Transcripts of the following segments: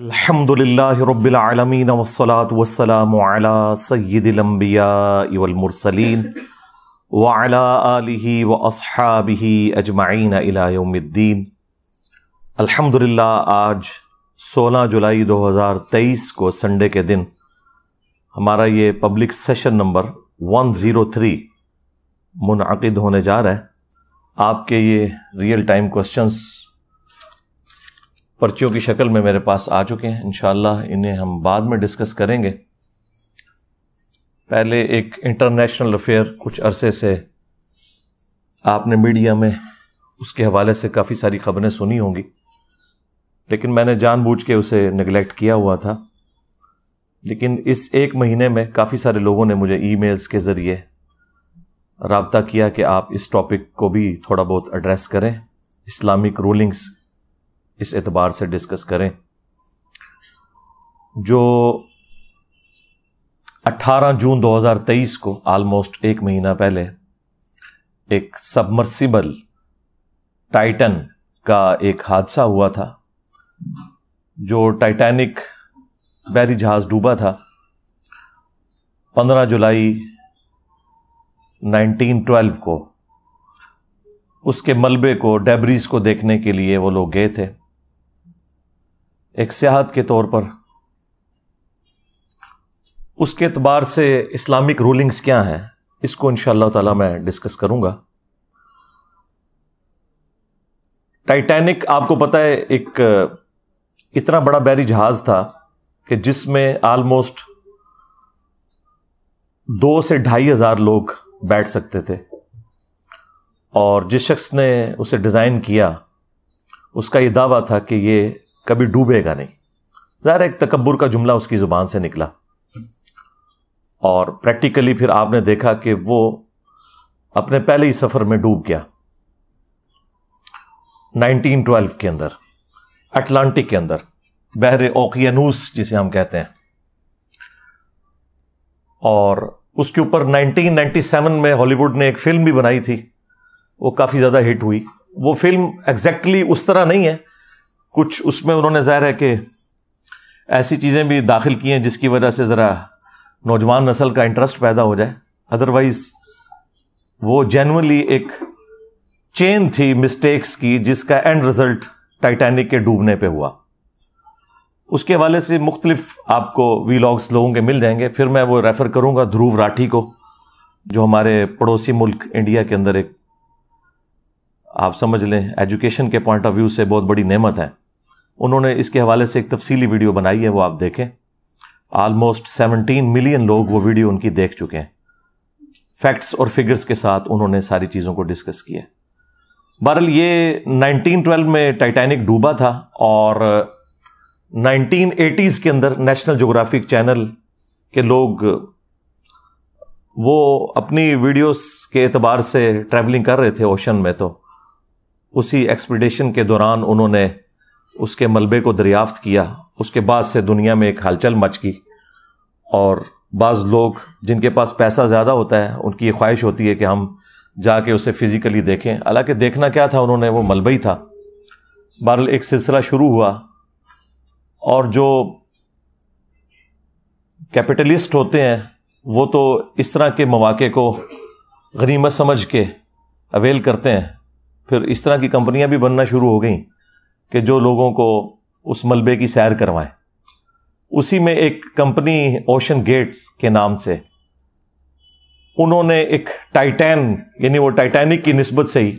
अल्हम्दुलिल्लाहिरब्बिलआलमीन वस्सलात वस्सलामु अला सय्यिदिल अंबिया वल मुरसलीन व अला आलिहि व अस्हाबिहि अजमाइन इला यौमिद्दीन अल्हम्दुलिल्लाह आज 16 जुलाई 2023 को संडे के दिन हमारा ये पब्लिक सेशन नंबर 103 मुनद होने जा रहा है आपके ये रियल टाइम क्वेश्चंस पर्चियों की शक्ल में मेरे पास आ चुके हैं इनशाला इन्हें हम बाद में डिस्कस करेंगे पहले एक इंटरनेशनल अफेयर कुछ अरसे से आपने मीडिया में उसके हवाले से काफ़ी सारी खबरें सुनी होंगी लेकिन मैंने जानबूझ के उसे निगलेक्ट किया हुआ था लेकिन इस एक महीने में काफ़ी सारे लोगों ने मुझे ईमेल्स के ज़रिए रबता किया कि आप इस टॉपिक को भी थोड़ा बहुत एड्रेस करें इस्लामिक रूलिंग्स इस एतबार से डिस्कस करें जो 18 जून 2023 को आलमोस्ट एक महीना पहले एक सबमर्सिबल टाइटन का एक हादसा हुआ था जो टाइटैनिक बैरी जहाज़ डूबा था 15 जुलाई 1912 को उसके मलबे को डेबरीज को देखने के लिए वो लोग गए थे एक सियाहत के तौर पर उसके अतबार से इस्लामिक रूलिंग्स क्या हैं इसको इन ताला मैं डिस्कस करूंगा टाइटैनिक आपको पता है एक इतना बड़ा बैरी जहाज था कि जिसमें आलमोस्ट दो से ढाई हजार लोग बैठ सकते थे और जिस शख्स ने उसे डिज़ाइन किया उसका यह दावा था कि ये कभी डूबेगा नहीं ज़ाहिर एक तकबर का जुमला उसकी ज़ुबान से निकला और प्रैक्टिकली फिर आपने देखा कि वो अपने पहले ही सफ़र में डूब गया 1912 के अंदर अटलांटिक के अंदर बहर ओकियानूस जिसे हम कहते हैं और उसके ऊपर 1997 में हॉलीवुड ने एक फिल्म भी बनाई थी वो काफ़ी ज़्यादा हिट हुई वो फिल्म एग्जैक्टली exactly उस तरह नहीं है कुछ उसमें उन्होंने ज़ाहिर है कि ऐसी चीज़ें भी दाखिल की हैं जिसकी वजह से ज़रा नौजवान नस्ल का इंटरेस्ट पैदा हो जाए अदरवाइज़ वो जेनवनली एक चेन थी मिस्टेक्स की जिसका एंड रिजल्ट टाइटैनिक के डूबने पे हुआ उसके हवाले से मुख्तलिफ आपको वीलॉग्स लोगों के मिल जाएंगे फिर मैं वो रेफ़र करूँगा ध्रुव राठी को जो हमारे पड़ोसी मुल्क इंडिया के अंदर एक आप समझ लें एजुकेशन के पॉइंट ऑफ व्यू से बहुत बड़ी नेमत है उन्होंने इसके हवाले से एक तफसीली वीडियो बनाई है वो आप देखें आलमोस्ट 17 मिलियन लोग वो वीडियो उनकी देख चुके हैं फैक्ट्स और फिगर्स के साथ उन्होंने सारी चीज़ों को डिस्कस किया बहरल ये 1912 में टाइटैनिक डूबा था और 1980s के अंदर नेशनल जोग्राफिक चैनल के लोग वो अपनी वीडियोस के एतबार से ट्रैवलिंग कर रहे थे ओशन में तो उसी एक्सपीडिशन के दौरान उन्होंने उसके मलबे को दरियाफ्त किया उसके बाद से दुनिया में एक हलचल मच गई और बाज़ लोग जिनके पास पैसा ज़्यादा होता है उनकी ये ख्वाहिश होती है कि हम जाके उसे फ़िज़िकली देखें हालांकि देखना क्या था उन्होंने वो मलबा ही था बहर एक सिलसिला शुरू हुआ और जो कैपिटलिस्ट होते हैं वो तो इस तरह के मौाक़े को गनीमत समझ के अवेल करते हैं फिर इस तरह की कंपनियां भी बनना शुरू हो गई कि जो लोगों को उस मलबे की सैर करवाएं उसी में एक कंपनी ओशन गेट्स के नाम से उन्होंने एक टाइटैन यानी वो टाइटैनिक की नस्बत से ही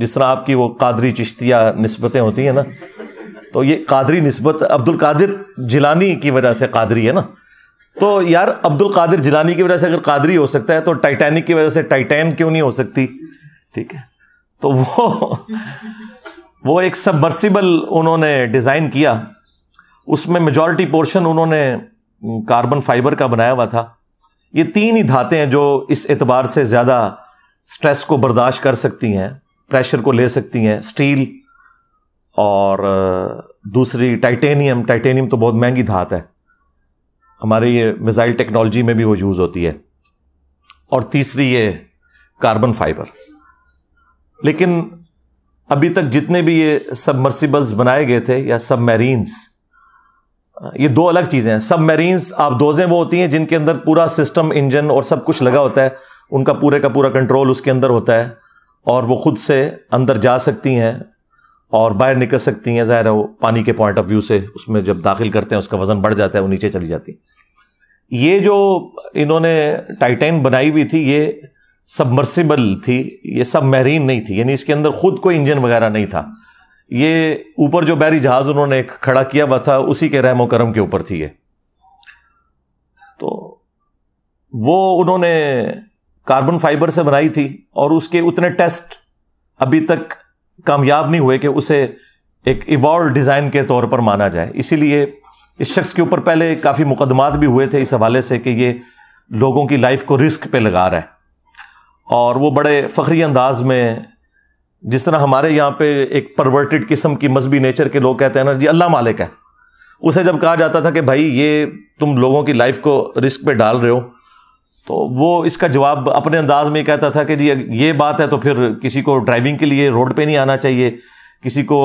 जिस तरह आपकी वो कादरी चिश्तिया नस्बतें होती हैं ना तो ये कादरी नस्बत अब्दुल कादिर जिलानी की वजह से कादरी है ना तो यार अब्दुल कादिर जिलानी की वजह से अगर कादरी हो सकता है तो टाइटैनिक की वजह से टाइटैन क्यों नहीं हो सकती ठीक है तो वो वो एक सबमर्सिबल उन्होंने डिज़ाइन किया उसमें मेजॉरिटी पोर्शन उन्होंने कार्बन फाइबर का बनाया हुआ था ये तीन ही धातें हैं जो इस एतबार से ज़्यादा स्ट्रेस को बर्दाश्त कर सकती हैं प्रेशर को ले सकती हैं स्टील और दूसरी टाइटेनियम टाइटेनियम तो बहुत महंगी धात है हमारे ये मिज़ाइल टेक्नोलॉजी में भी वो यूज़ होती है और तीसरी ये कार्बन फाइबर लेकिन अभी तक जितने भी ये सबमर्सिबल्स बनाए गए थे या मेरीन्स ये दो अलग चीज़ें हैं सब मेरीन्स आप दोजें वो होती हैं जिनके अंदर पूरा सिस्टम इंजन और सब कुछ लगा होता है उनका पूरे का पूरा कंट्रोल उसके अंदर होता है और वो खुद से अंदर जा सकती हैं और बाहर निकल सकती हैं ज़ाहिर है वो पानी के पॉइंट ऑफ व्यू से उसमें जब दाखिल करते हैं उसका वज़न बढ़ जाता है वो नीचे चली जाती ये जो इन्होंने टाइटेन बनाई हुई थी ये सबमर्सिबल थी ये सब महरीन नहीं थी यानी इसके अंदर खुद कोई इंजन वगैरह नहीं था ये ऊपर जो बैरी जहाज उन्होंने खड़ा किया हुआ था उसी के रहमो करम के ऊपर थी ये तो वो उन्होंने कार्बन फाइबर से बनाई थी और उसके उतने टेस्ट अभी तक कामयाब नहीं हुए कि उसे एक इवॉल्व डिज़ाइन के तौर पर माना जाए इसीलिए इस शख्स के ऊपर पहले काफ़ी मुकदमात भी हुए थे इस हवाले से कि ये लोगों की लाइफ को रिस्क पे लगा रहा है और वो बड़े फ़खरी अंदाज में जिस तरह हमारे यहाँ पे एक परवर्टेड किस्म की मजहबी नेचर के लोग कहते हैं ना जी अल्लाह मालिक है उसे जब कहा जाता था कि भाई ये तुम लोगों की लाइफ को रिस्क पे डाल रहे हो तो वो इसका जवाब अपने अंदाज में कहता था कि जी ये बात है तो फिर किसी को ड्राइविंग के लिए रोड पर नहीं आना चाहिए किसी को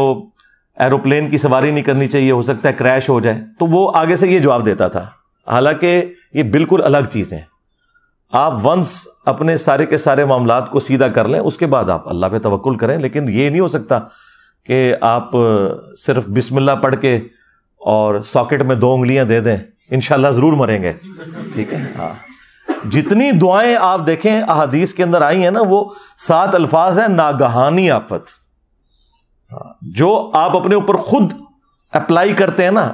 एरोप्लन की सवारी नहीं करनी चाहिए हो सकता है क्रैश हो जाए तो वो आगे से ये जवाब देता था हालाँकि ये बिल्कुल अलग चीज़ है आप वंस अपने सारे के सारे मामला को सीधा कर लें उसके बाद आप अल्लाह पे तवक्ल करें लेकिन ये नहीं हो सकता कि आप सिर्फ बिस्मिल्लाह पढ़ के और सॉकेट में दो उंगलियां दे दें इन ज़रूर मरेंगे ठीक है हाँ जितनी दुआएं आप देखें अहदीस के अंदर आई हैं ना वो सात अल्फाज हैं नागहानी आफत हाँ। जो आप अपने ऊपर खुद अप्लाई करते हैं ना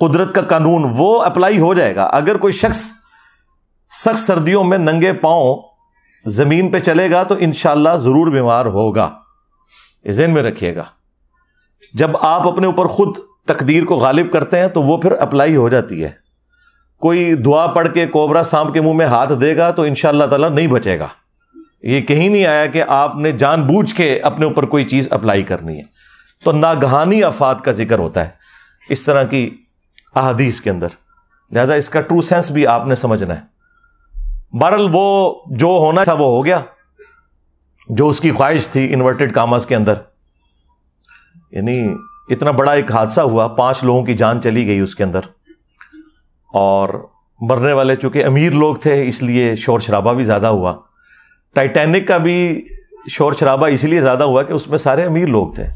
कुदरत का कानून वो अप्लाई हो जाएगा अगर कोई शख्स सख्त सर्दियों में नंगे पांव जमीन पे चलेगा तो इनशाला जरूर बीमार होगा जेन में रखिएगा जब आप अपने ऊपर खुद तकदीर को गालिब करते हैं तो वो फिर अप्लाई हो जाती है कोई दुआ पढ़ के कोबरा सांप के मुंह में हाथ देगा तो इन ताला नहीं बचेगा ये कहीं नहीं आया कि आपने जानबूझ के अपने ऊपर कोई चीज़ अप्लाई करनी है तो नागहानी आफात का जिक्र होता है इस तरह की अहादीस के अंदर लिहाजा इसका ट्रू सेंस भी आपने समझना है बहरल वो जो होना था वो हो गया जो उसकी ख्वाहिश थी इन्वर्टेड कामर्स के अंदर यानी इतना बड़ा एक हादसा हुआ पांच लोगों की जान चली गई उसके अंदर और मरने वाले चूंकि अमीर लोग थे इसलिए शोर शराबा भी ज़्यादा हुआ टाइटेनिक का भी शोर शराबा इसलिए ज़्यादा हुआ कि उसमें सारे अमीर लोग थे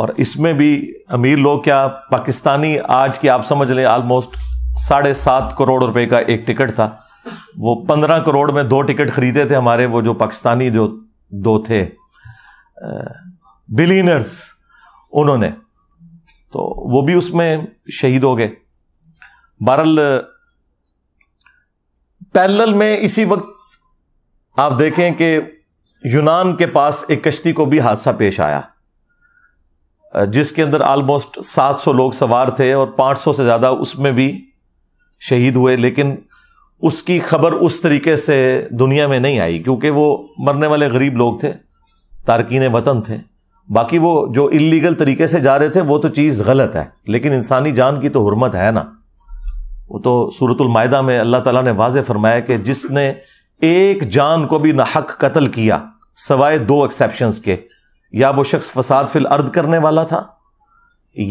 और इसमें भी अमीर लोग क्या पाकिस्तानी आज की आप समझ लें आलमोस्ट साढ़े सात करोड़ रुपए का एक टिकट था वो पंद्रह करोड़ में दो टिकट खरीदे थे हमारे वो जो पाकिस्तानी जो दो थे बिलीनर्स उन्होंने तो वो भी उसमें शहीद हो गए बहरल पैरेलल में इसी वक्त आप देखें कि यूनान के पास एक कश्ती को भी हादसा पेश आया जिसके अंदर आलमोस्ट 700 लोग सवार थे और 500 से ज़्यादा उसमें भी शहीद हुए लेकिन उसकी खबर उस तरीके से दुनिया में नहीं आई क्योंकि वो मरने वाले गरीब लोग थे तारकिन वतन थे बाकी वो जो इलीगल तरीके से जा रहे थे वो तो चीज़ गलत है लेकिन इंसानी जान की तो हरमत है ना वो तो सूरतमायदा में अल्लाह तला ने वाज फरमाया कि जिसने एक जान को भी नाहक कतल किया सवाए दो एक्सेप्शंस के या वो शख्स फसाद फिल अर्द करने वाला था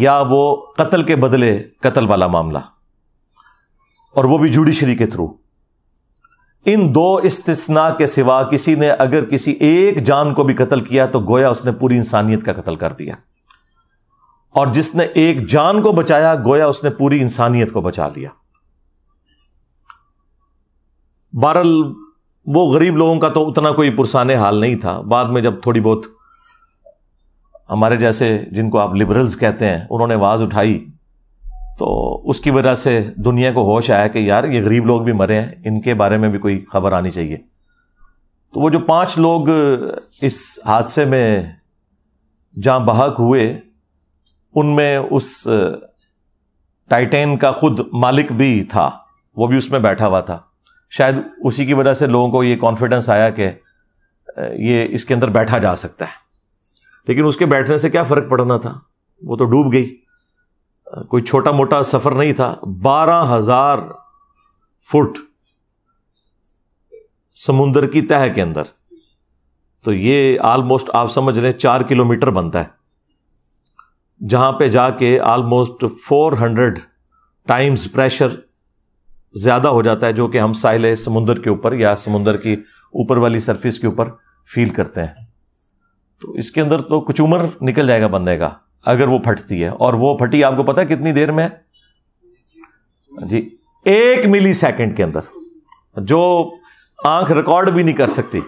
या वो कत्ल के बदले कतल वाला मामला और वो भी जुडिशरी के थ्रू इन दो इस्तना के सिवा किसी ने अगर किसी एक जान को भी कत्ल किया तो गोया उसने पूरी इंसानियत का कत्ल कर दिया और जिसने एक जान को बचाया गोया उसने पूरी इंसानियत को बचा लिया बहरल वो गरीब लोगों का तो उतना कोई पुरसाने हाल नहीं था बाद में जब थोड़ी बहुत हमारे जैसे जिनको आप लिबरल्स कहते हैं उन्होंने आवाज़ उठाई तो उसकी वजह से दुनिया को होश आया कि यार ये गरीब लोग भी मरे हैं इनके बारे में भी कोई खबर आनी चाहिए तो वो जो पांच लोग इस हादसे में जहाँ बहक हुए उनमें उस टाइटेन का खुद मालिक भी था वो भी उसमें बैठा हुआ था शायद उसी की वजह से लोगों को ये कॉन्फिडेंस आया कि ये इसके अंदर बैठा जा सकता है लेकिन उसके बैठने से क्या फ़र्क पड़ना था वो तो डूब गई कोई छोटा मोटा सफर नहीं था बारह हजार फुट समुंदर की तह के अंदर तो ये ऑलमोस्ट आप समझ लें चार किलोमीटर बनता है जहां पे जाके almost four hundred times pressure ज़्यादा हो जाता है जो कि हम साहिल समुंदर के ऊपर या समुंदर की ऊपर वाली सरफेस के ऊपर फील करते हैं तो इसके अंदर तो कुछ उम्र निकल जाएगा बंदे का अगर वो फटती है और वो फटी आपको पता है कितनी देर में है जी एक मिली सेकेंड के अंदर जो आंख रिकॉर्ड भी नहीं कर सकती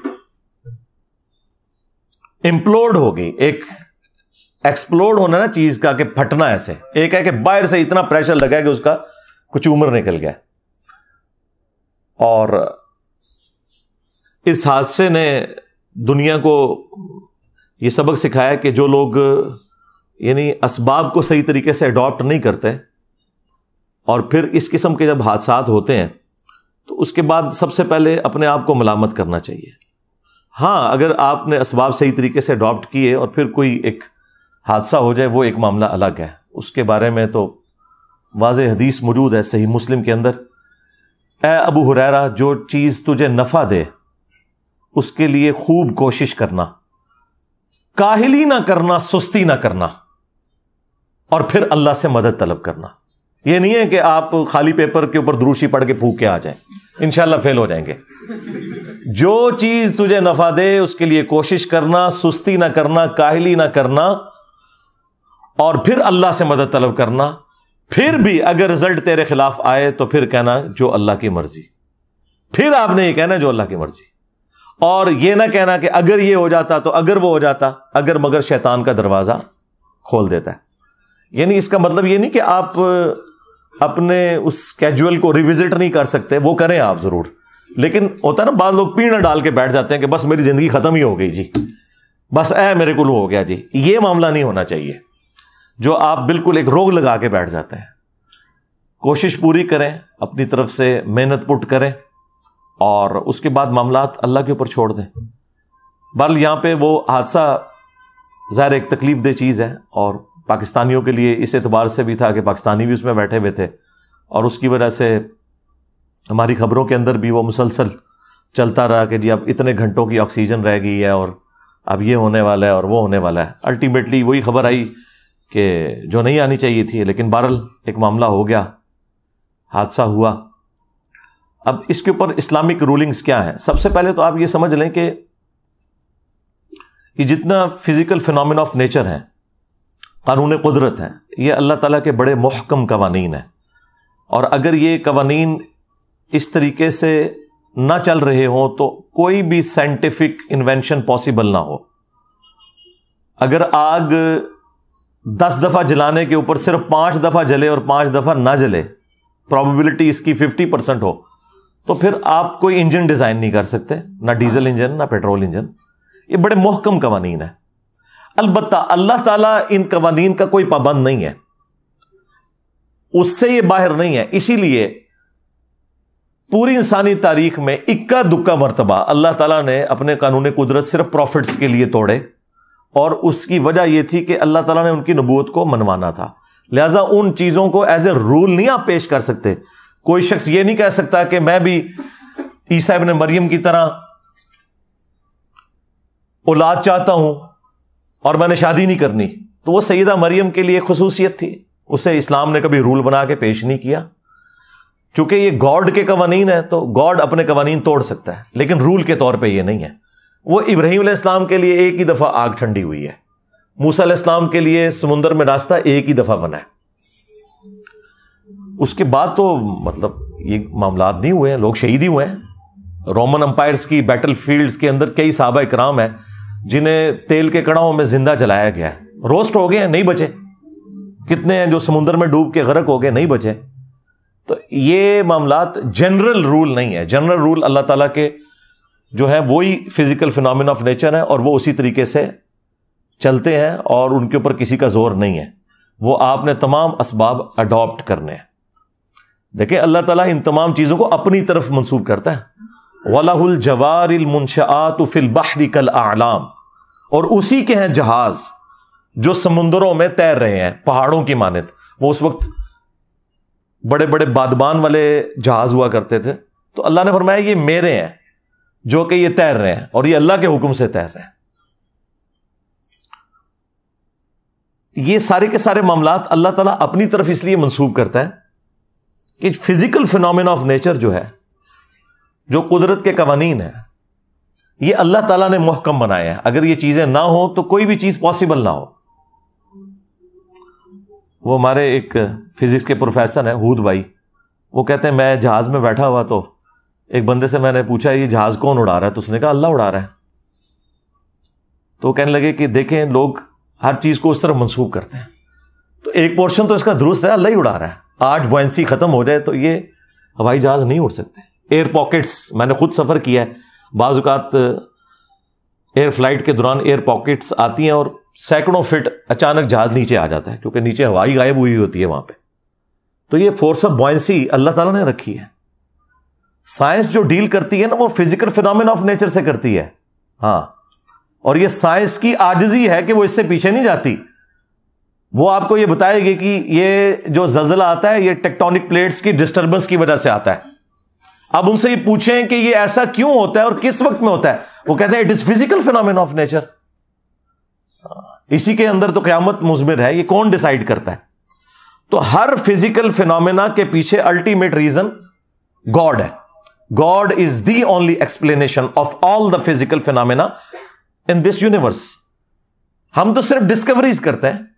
इंप्लोर्ड हो गई एक एक्सप्लोड होना ना चीज का कि फटना ऐसे एक है कि बाहर से इतना प्रेशर लगा कि उसका कुछ उम्र निकल गया और इस हादसे ने दुनिया को यह सबक सिखाया कि जो लोग यानी इसबाब को सही तरीके से अडॉप्ट नहीं करते और फिर इस किस्म के जब हादसा होते हैं तो उसके बाद सबसे पहले अपने आप को मलामत करना चाहिए हाँ अगर आपने इसबाब सही तरीके से अडॉप्ट किए और फिर कोई एक हादसा हो जाए वो एक मामला अलग है उसके बारे में तो वाज हदीस मौजूद है सही मुस्लिम के अंदर ए अबू हुरैरा जो चीज़ तुझे नफ़ा दे उसके लिए खूब कोशिश करना काहली ना करना सुस्ती ना करना और फिर अल्लाह से मदद तलब करना यह नहीं है कि आप खाली पेपर के ऊपर द्रूशी पढ़ के फूक के आ जाए इनशाला फेल हो जाएंगे जो चीज तुझे नफा दे उसके लिए कोशिश करना सुस्ती ना करना काहली ना करना और फिर अल्लाह से मदद तलब करना फिर भी अगर रिजल्ट तेरे खिलाफ आए तो फिर कहना जो अल्लाह की मर्जी फिर आपने ये कहना जो अल्लाह की मर्जी और ये ना कहना कि अगर ये हो जाता तो अगर वो हो जाता अगर मगर शैतान का दरवाजा खोल देता है यानी इसका मतलब ये नहीं कि आप अपने उस कैजुअल को रिविजिट नहीं कर सकते वो करें आप जरूर लेकिन होता है ना बाद लोग पीड़ा डाल के बैठ जाते हैं कि बस मेरी जिंदगी खत्म ही हो गई जी बस ऐ मेरे को हो गया जी ये मामला नहीं होना चाहिए जो आप बिल्कुल एक रोग लगा के बैठ जाते हैं कोशिश पूरी करें अपनी तरफ से मेहनत पुट करें और उसके बाद मामला अल्लाह के ऊपर छोड़ दें बल यहाँ पे वो हादसा ज़ाहिर एक तकलीफ दे चीज़ है और पाकिस्तानियों के लिए इस एतबार से भी था कि पाकिस्तानी भी उसमें बैठे हुए थे और उसकी वजह से हमारी खबरों के अंदर भी वो मुसलसल चलता रहा कि जी अब इतने घंटों की ऑक्सीजन रह गई है और अब ये होने वाला है और वो होने वाला है अल्टीमेटली वही खबर आई कि जो नहीं आनी चाहिए थी लेकिन बहरल एक मामला हो गया हादसा हुआ अब इसके ऊपर इस्लामिक रूलिंग्स क्या हैं सबसे पहले तो आप ये समझ लें कि ये जितना फिजिकल फिनोमिन ऑफ नेचर हैं कानून कुदरत हैं ये अल्लाह ताला के बड़े महकम कवानीन हैं और अगर ये कवानीन इस तरीके से ना चल रहे हों तो कोई भी साइंटिफिक इन्वेंशन पॉसिबल ना हो अगर आग दस दफ़ा जलाने के ऊपर सिर्फ पाँच दफ़ा जले और पाँच दफ़ा ना जले प्रोबेबिलिटी इसकी फिफ्टी परसेंट हो तो फिर आप कोई इंजन डिज़ाइन नहीं कर सकते ना डीजल इंजन ना पेट्रोल इंजन ये बड़े मोहकम कवानीन है अलबत् अल्लाह तला इन कवानी का कोई पाबंद नहीं है उससे यह बाहर नहीं है इसीलिए पूरी इंसानी तारीख में इक्का दुक्का मरतबा अल्लाह तला ने अपने कानून कुदरत सिर्फ प्रॉफिट्स के लिए तोड़े और उसकी वजह यह थी कि अल्लाह तला ने उनकी नबूत को मनवाना था लिहाजा उन चीज़ों को एज ए रूल नहीं आप पेश कर सकते कोई शख्स ये नहीं कह सकता कि मैं भी ईसाब ने मरियम की तरह औलाद चाहता हूं और मैंने शादी नहीं करनी तो वो सैदा मरियम के लिए खसूसियत थी उसे इस्लाम ने कभी रूल बना के पेश नहीं किया चूंकि ये गॉड के कवानीन है तो गॉड अपने कवानीन तोड़ सकता है लेकिन रूल के तौर पर यह नहीं है वो इब्राहिम इस्लाम के लिए एक ही दफ़ा आग ठंडी हुई है मूसा इस्लाम के लिए समुंदर में रास्ता एक ही दफ़ा बना है उसके बाद तो मतलब ये मामला नहीं हुए हैं लोग शहीद ही हुए हैं रोमन अंपायर्स की बैटल फील्ड्स के अंदर कई साहबा इक्राम हैं जिन्हें तेल के कड़ाओं में जिंदा जलाया गया है रोस्ट हो गए हैं नहीं बचे कितने हैं जो समुद्र में डूब के गरक हो गए नहीं बचे तो ये मामला जनरल रूल नहीं है जनरल रूल अल्लाह तला के जो है वही फिजिकल फिनमिन ऑफ नेचर है और वो उसी तरीके से चलते हैं और उनके ऊपर किसी का जोर नहीं है वो आपने तमाम इसबाब अडॉप्ट करने हैं देखिए अल्लाह ताला इन तमाम चीज़ों को अपनी तरफ मंसूब करता है वलाहुल जवार मुंशात फिल बहरी कल आलाम और उसी के हैं जहाज जो समुंदरों में तैर रहे हैं पहाड़ों की मानत वो उस वक्त बड़े बड़े बादबान वाले जहाज हुआ करते थे तो अल्लाह ने फरमाया ये मेरे हैं जो कि ये तैर रहे हैं और ये अल्लाह के हुक्म से तैर रहे हैं ये सारे के सारे मामला अल्लाह तला अपनी तरफ इसलिए मंसूब करता है कि फिजिकल फिनोमिना ऑफ नेचर जो है जो कुदरत के कवानीन है ये अल्लाह ताला ने मोहकम बनाए हैं अगर ये चीज़ें ना हो तो कोई भी चीज़ पॉसिबल ना हो वो हमारे एक फिज़िक्स के प्रोफेसर हैं हूद भाई वो कहते हैं मैं जहाज़ में बैठा हुआ तो एक बंदे से मैंने पूछा ये जहाज़ कौन उड़ा रहा है तो उसने कहा अल्लाह उड़ा रहा है तो कहने लगे कि देखें लोग हर चीज़ को उस तरफ मनसूख करते हैं तो एक पोर्शन तो इसका दुरुस्त है अल्लाह ही उड़ा रहा है आठ बॉयसी ख़त्म हो जाए तो ये हवाई जहाज़ नहीं उड़ सकते एयर पॉकेट्स मैंने खुद सफ़र किया है बाजूकात एयर फ्लाइट के दौरान एयर पॉकेट्स आती हैं और सैकड़ों फिट अचानक जहाज़ नीचे आ जाता है क्योंकि नीचे हवाई गायब हुई होती है वहां पर तो ये फोर्स ऑफ बॉयसी अल्लाह ताला ने रखी है साइंस जो डील करती है ना वो फिजिकल फिनोमिन ऑफ नेचर से करती है हाँ और ये साइंस की आजजी है कि वो इससे पीछे नहीं जाती वो आपको ये बताएगी कि ये जो जल्जला आता है ये टेक्टोनिक प्लेट्स की डिस्टर्बेंस की वजह से आता है अब उनसे ये पूछें कि ये ऐसा क्यों होता है और किस वक्त में होता है वो कहते हैं it is physical phenomenon of nature इसी के अंदर तो क्यामत मुजमिर है ये कौन डिसाइड करता है तो हर फिजिकल फिनोमिना के पीछे अल्टीमेट रीजन गॉड है God is the only explanation of all the physical phenomena in this universe हम तो सिर्फ डिस्कवरीज करते हैं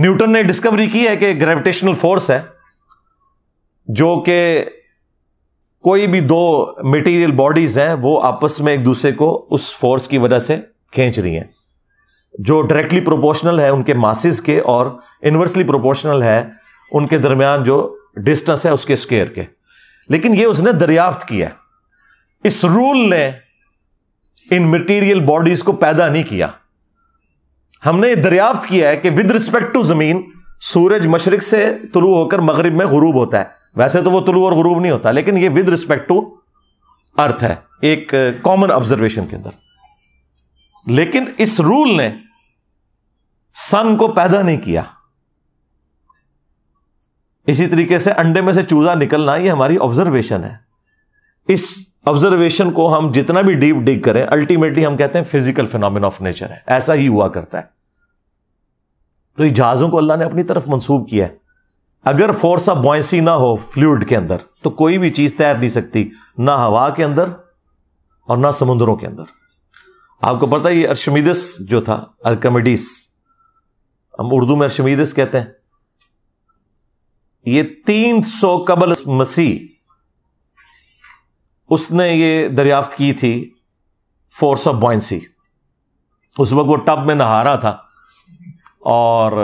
न्यूटन ने डिस्कवरी की है कि ग्रेविटेशनल फोर्स है जो कि कोई भी दो मटेरियल बॉडीज हैं वो आपस में एक दूसरे को उस फोर्स की वजह से खींच रही हैं जो डायरेक्टली प्रोपोर्शनल है उनके मासिस के और इन्वर्सली प्रोपोर्शनल है उनके दरमियान जो डिस्टेंस है उसके स्केयर के लेकिन ये उसने दरियाफ्त किया इस रूल ने इन मटेरियल बॉडीज को पैदा नहीं किया हमने ये दरियाफ्त किया है कि विद रिस्पेक्ट टू जमीन सूरज मशरक से तुलू होकर मगरब में गरूब होता है वैसे तो वो तुलू और गुरूब नहीं होता लेकिन ये विद रिस्पेक्ट टू अर्थ है एक कॉमन ऑब्जर्वेशन के अंदर लेकिन इस रूल ने सन को पैदा नहीं किया इसी तरीके से अंडे में से चूजा निकलना ये हमारी ऑब्जर्वेशन है इस ऑब्जर्वेशन को हम जितना भी डीप डिग करें अल्टीमेटली हम कहते हैं फिजिकल फिनोमिन ऑफ नेचर है ऐसा ही हुआ करता है तो ये जहाजों को अल्लाह ने अपनी तरफ मंसूब किया है अगर फोर्स ऑफ बॉयसी ना हो फ्लूड के अंदर तो कोई भी चीज तैर नहीं सकती ना हवा के अंदर और ना समुद्रों के अंदर आपको पता है ये अर्शमीदस जो था अर्कमेडिस हम उर्दू में अर्शमीदस कहते हैं ये 300 सौ कबल मसीह उसने ये दरियाफ्त की थी फोर्स ऑफ बॉयसी उस वक्त वो टब में नहा रहा था और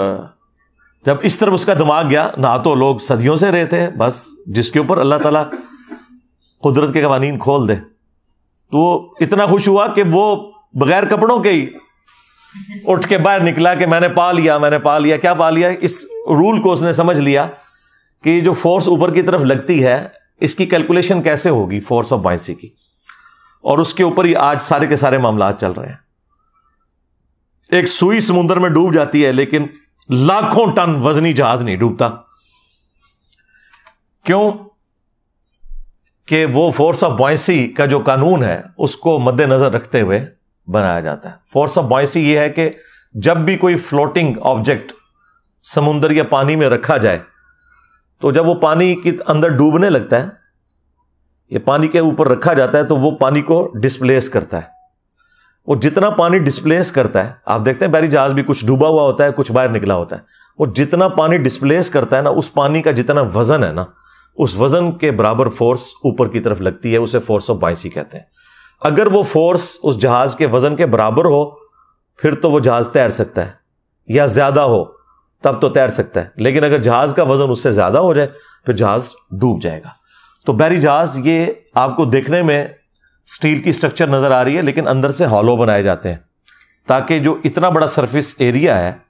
जब इस तरफ उसका दिमाग गया ना तो लोग सदियों से रहते हैं बस जिसके ऊपर अल्लाह ताला कुदरत के कवानीन खोल दे तो इतना खुश हुआ कि वो बगैर कपड़ों के ही उठ के बाहर निकला कि मैंने पा लिया मैंने पा लिया क्या पा लिया इस रूल को उसने समझ लिया कि जो फोर्स ऊपर की तरफ लगती है इसकी कैलकुलेशन कैसे होगी फोर्स ऑफ बाइंसी की और उसके ऊपर ही आज सारे के सारे मामला चल रहे हैं एक सुई समुंदर में डूब जाती है लेकिन लाखों टन वजनी जहाज नहीं डूबता क्यों कि वो फोर्स ऑफ बॉयसी का जो कानून है उसको मद्देनजर रखते हुए बनाया जाता है फोर्स ऑफ बॉयसी ये है कि जब भी कोई फ्लोटिंग ऑब्जेक्ट समुंदर या पानी में रखा जाए तो जब वो पानी के अंदर डूबने लगता है ये पानी के ऊपर रखा जाता है तो वो पानी को डिस्प्लेस करता है वो जितना पानी डिस्प्लेस करता है आप देखते हैं बैरी जहाज भी कुछ डूबा हुआ होता है कुछ बाहर निकला होता है वो जितना पानी डिस्प्लेस करता है ना उस पानी का जितना वजन है ना उस वजन के बराबर फोर्स ऊपर की तरफ लगती है उसे फोर्स ऑफ बाइसी कहते हैं अगर वो फोर्स उस जहाज के वजन के बराबर हो फिर तो वो जहाज तैर सकता है या ज्यादा हो तब तो तैर सकता है लेकिन अगर जहाज का वजन उससे ज्यादा हो जाए फिर जहाज डूब जाएगा तो बैरी जहाज ये आपको देखने में स्टील की स्ट्रक्चर नज़र आ रही है लेकिन अंदर से हॉलो बनाए जाते हैं ताकि जो इतना बड़ा सरफेस एरिया है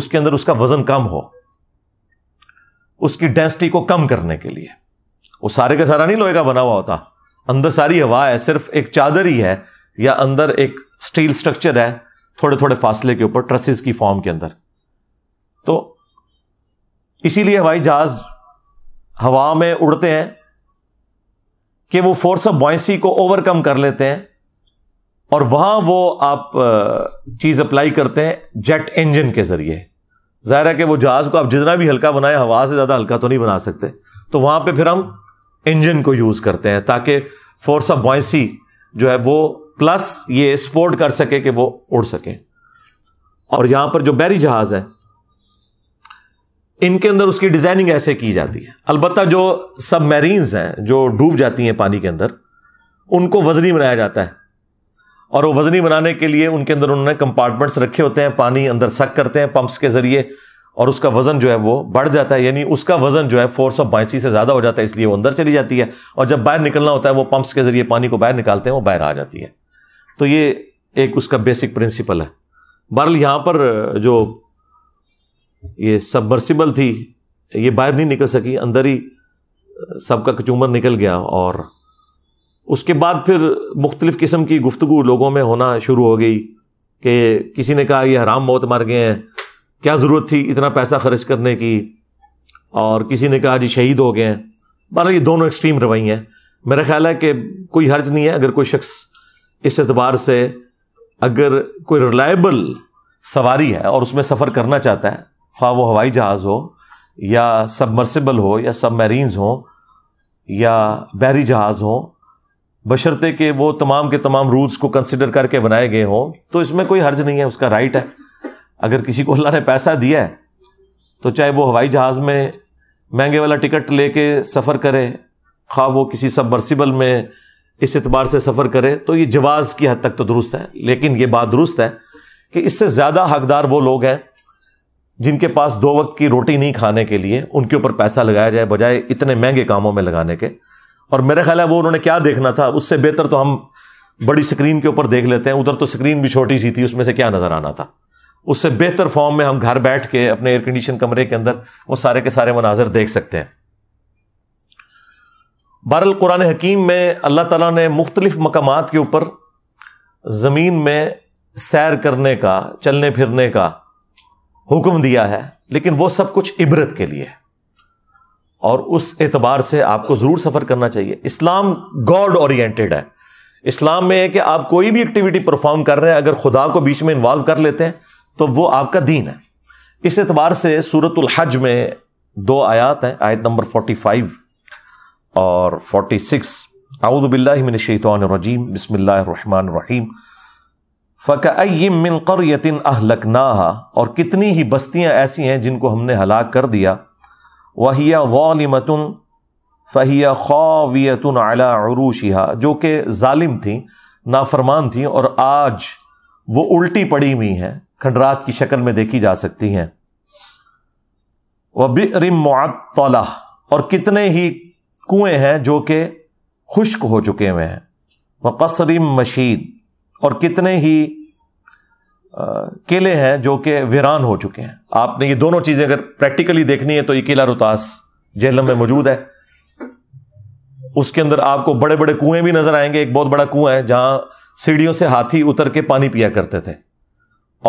उसके अंदर उसका वजन कम हो उसकी डेंसिटी को कम करने के लिए वो सारे का सारा नहीं लोहे का बना हुआ होता अंदर सारी हवा है सिर्फ एक चादर ही है या अंदर एक स्टील स्ट्रक्चर है थोड़े थोड़े फासले के ऊपर ट्रसेस की फॉर्म के अंदर तो इसीलिए हवाई जहाज हवा में उड़ते हैं कि वो फोर्स ऑफ बॉयसी को ओवरकम कर लेते हैं और वहां वो आप चीज अप्लाई करते हैं जेट इंजन के जरिए जाहिर है कि वो जहाज को आप जितना भी हल्का बनाए हवा से ज्यादा हल्का तो नहीं बना सकते तो वहां पे फिर हम इंजन को यूज करते हैं ताकि फोर्स ऑफ बॉयसी जो है वो प्लस ये स्पोर्ट कर सके कि वो उड़ सके और यहां पर जो बैरी जहाज है इनके अंदर उसकी डिजाइनिंग ऐसे की जाती है अलबत्त जो सब मैरीन्स हैं जो डूब जाती हैं पानी के अंदर उनको वजनी बनाया जाता है और वो वजनी बनाने के लिए उनके अंदर उन्होंने कंपार्टमेंट्स रखे होते हैं पानी अंदर सक करते हैं पंप्स के जरिए और उसका वजन जो है वो बढ़ जाता है यानी उसका वजन जो है फोर्स ऑफ बाइसी से ज्यादा हो जाता है इसलिए वो अंदर चली जाती है और जब बाहर निकलना होता है वो पंप्स के जरिए पानी को बाहर निकालते हैं वो बाहर आ जाती है तो ये एक उसका बेसिक प्रिंसिपल है बहरल यहाँ पर जो ये सबमर्सिबल थी ये बाहर नहीं निकल सकी अंदर ही सबका कचूमर निकल गया और उसके बाद फिर मुख्तलिफ़ किस्म की गुफ्तगु लोगों में होना शुरू हो गई कि किसी ने कहा ये हराम मौत मर गए हैं क्या ज़रूरत थी इतना पैसा खर्च करने की और किसी ने कहा जी शहीद हो गए हैं बहरहाल ये दोनों एक्सट्रीम रवैये हैं मेरा ख्याल है कि कोई हर्ज नहीं है अगर कोई शख्स इस एतबार से अगर कोई रिलायबल सवारी है और उसमें सफ़र करना चाहता है खा वो हवाई जहाज़ हो या सबमर्सिबल हो या सब मरीन्स हों या बहरी जहाज़ हों बशर्ते के वो तमाम के तमाम रूल्स को कंसिडर करके बनाए गए हों तो इसमें कोई हर्ज नहीं है उसका राइट है अगर किसी को अल्लाह ने पैसा दिया है तो चाहे वो हवाई जहाज़ में महंगे वाला टिकट लेके सफ़र करे खा वो किसी सबमर्सिबल में इस एतबार से सफ़र करे तो ये जवाज़ की हद तक तो दुरुस्त है लेकिन ये बात दुरुस्त है कि इससे ज़्यादा हकदार वो लोग हैं जिनके पास दो वक्त की रोटी नहीं खाने के लिए उनके ऊपर पैसा लगाया जाए बजाय इतने महंगे कामों में लगाने के और मेरे ख्याल है वो उन्होंने क्या देखना था उससे बेहतर तो हम बड़ी स्क्रीन के ऊपर देख लेते हैं उधर तो स्क्रीन भी छोटी सी थी उसमें से क्या नज़र आना था उससे बेहतर फॉर्म में हम घर बैठ के अपने एयर कंडीशन कमरे के अंदर वो सारे के सारे मनाजर देख सकते हैं बहरल कुरान हकीम में अल्लाह तला ने मुख्तलिफ मकाम के ऊपर ज़मीन में सैर करने का चलने फिरने का हुक्म दिया है लेकिन वो सब कुछ इबरत के लिए है और उस एतबार से आपको ज़रूर सफ़र करना चाहिए इस्लाम गॉड ओरिएंटेड है इस्लाम में है कि आप कोई भी एक्टिविटी परफॉर्म कर रहे हैं अगर खुदा को बीच में इन्वॉल्व कर लेते हैं तो वो आपका दीन है इस एतबार से सूरतुल हज में दो आयात हैं आयत नंबर 45 और 46 सिक्स आउदबिल्लाशीम बसमिल्लर रहीम फ़कमिन क़रयतिन अहलकनाहा और कितनी ही बस्तियाँ ऐसी हैं जिनको हमने हलाक कर दिया वहिया वालिमतन फ़हिया ख़ावियतन अला अरूशिहा जो कि ालिम थी नाफरमान थी और आज वो उल्टी पड़ी हुई हैं खंडरात की शक्ल में देखी जा सकती हैं वह बिरमतला और कितने ही कुएँ हैं जो कि खुश्क हो चुके हुए हैं वसरम मशीद और कितने ही किले हैं जो कि वीरान हो चुके हैं आपने ये दोनों चीजें अगर प्रैक्टिकली देखनी है तो ये किला रोहतास जेहलम में मौजूद है उसके अंदर आपको बड़े बड़े कुएं भी नजर आएंगे एक बहुत बड़ा कुआं है जहां सीढ़ियों से हाथी उतर के पानी पिया करते थे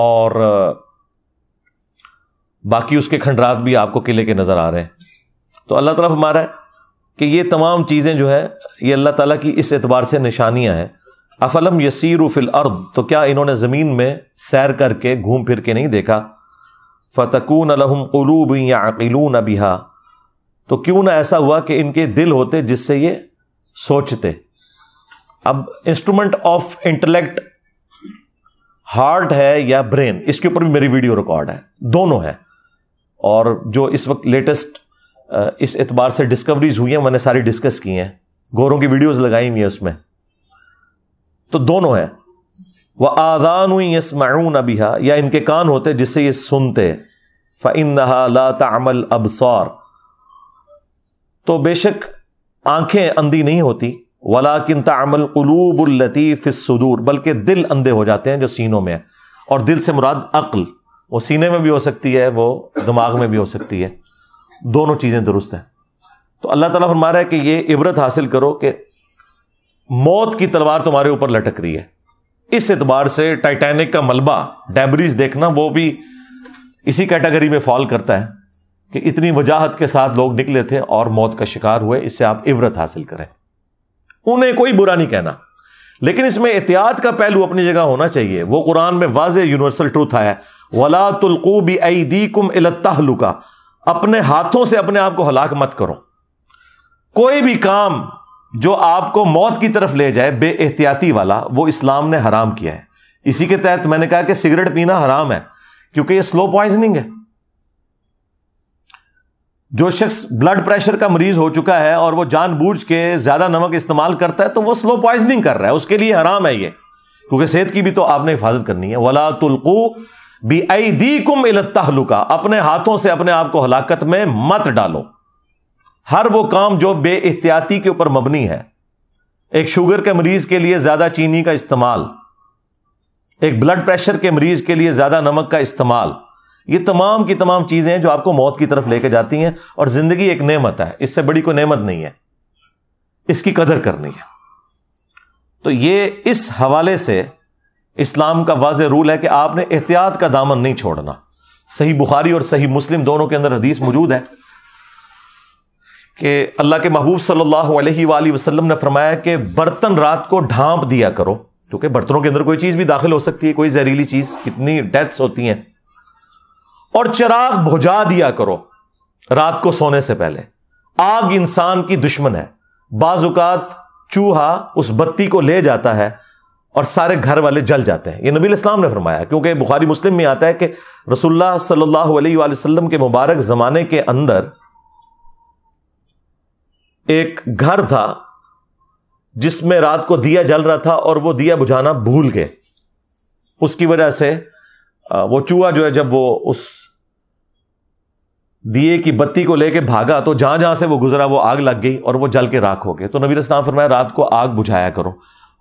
और बाकी उसके खंडरात भी आपको किले के नजर आ रहे हैं तो अल्लाह तरफ हमारा है कि ये तमाम चीज़ें जो है ये अल्लाह तला की इस एतबार से निशानियां हैं अफलम यसीर फिल अर्द तो क्या इन्होंने ज़मीन में सैर करके घूम फिर के नहीं देखा फ़तकून अलहम उलूब या अकीलून अबिहा तो क्यों ना ऐसा हुआ कि इनके दिल होते जिससे ये सोचते अब इंस्ट्रूमेंट ऑफ इंटेलेक्ट हार्ट है या ब्रेन इसके ऊपर भी मेरी वीडियो रिकॉर्ड है दोनों है और जो इस वक्त लेटेस्ट इस एतबार से डिस्कवरीज हुई हैं मैंने सारी डिस्कस की हैं गोरों की वीडियोज लगाई हुई है उसमें तो दोनों है वह आज़ान हुई यसमाऊन अबिहा या इनके कान होते जिससे ये सुनते फ़िन ला तमल अबसौर तो बेशक आंखें अंधी नहीं होती वला किन तमल सदूर बल्कि दिल अंधे हो जाते हैं जो सीनों में है और दिल से मुराद अक्ल वो सीने में भी हो सकती है वो दिमाग में भी हो सकती है दोनों चीज़ें दुरुस्त हैं तो अल्लाह ताला फरमा रहा है कि ये इबरत हासिल करो कि मौत की तलवार तुम्हारे ऊपर लटक रही है इस एतबार से टाइटेनिक का मलबा डेबरीज देखना वो भी इसी कैटेगरी में फॉल करता है कि इतनी वजाहत के साथ लोग निकले थे और मौत का शिकार हुए इससे आप इबरत हासिल करें उन्हें कोई बुरा नहीं कहना लेकिन इसमें एहतियात का पहलू अपनी जगह होना चाहिए वो कुरान में वाज यूनिवर्सल ट्रूथ आया वला तुलकू बी ईदी कुम इलताहलुका अपने हाथों से अपने आप को हलाक मत करो कोई भी काम जो आपको मौत की तरफ ले जाए बे एहतियाती वाला वो इस्लाम ने हराम किया है इसी के तहत मैंने कहा कि सिगरेट पीना हराम है क्योंकि ये स्लो पॉइजनिंग है जो शख्स ब्लड प्रेशर का मरीज हो चुका है और वो जानबूझ के ज्यादा नमक इस्तेमाल करता है तो वो स्लो पॉइजनिंग कर रहा है उसके लिए हराम है ये क्योंकि सेहत की भी तो आपने हिफाजत करनी है वला तुलकू बी आई दी कुम इलता अपने हाथों से अपने आप को हलाकत में मत डालो हर वो काम जो बे एहतियाती के ऊपर मबनी है एक शुगर के मरीज के लिए ज्यादा चीनी का इस्तेमाल एक ब्लड प्रेशर के मरीज के लिए ज्यादा नमक का इस्तेमाल ये तमाम की तमाम चीजें हैं जो आपको मौत की तरफ लेके जाती हैं और जिंदगी एक नेमत है इससे बड़ी कोई नेमत नहीं है इसकी कदर करनी है तो ये इस हवाले से इस्लाम का वाज रूल है कि आपने एहतियात का दामन नहीं छोड़ना सही बुखारी और सही मुस्लिम दोनों के अंदर हदीस मौजूद है कि अल्लाह के महबूब सल्लल्लाहु अलैहि वसल्लम ने फरमाया कि बर्तन रात को ढांप दिया करो क्योंकि बर्तनों के अंदर कोई चीज़ भी दाखिल हो सकती है कोई जहरीली चीज़ कितनी डेथ्स होती हैं और चिराग भुजा दिया करो रात को सोने से पहले आग इंसान की दुश्मन है बाजुकात चूहा उस बत्ती को ले जाता है और सारे घर वाले जल जाते हैं ये नबी इस्लाम ने फरमाया क्योंकि बुखारी मुस्लिम में आता है कि रसुल्ला सल्लल्लाहु के मुबारक ज़माने के अंदर एक घर था जिसमें रात को दिया जल रहा था और वो दिया बुझाना भूल गए उसकी वजह से वो चूहा जो है जब वो उस दिए की बत्ती को लेके भागा तो जहां जहां से वो गुजरा वो आग लग गई और वो जल के राख हो गए तो नबी इस्लाम फरमाया रात को आग बुझाया करो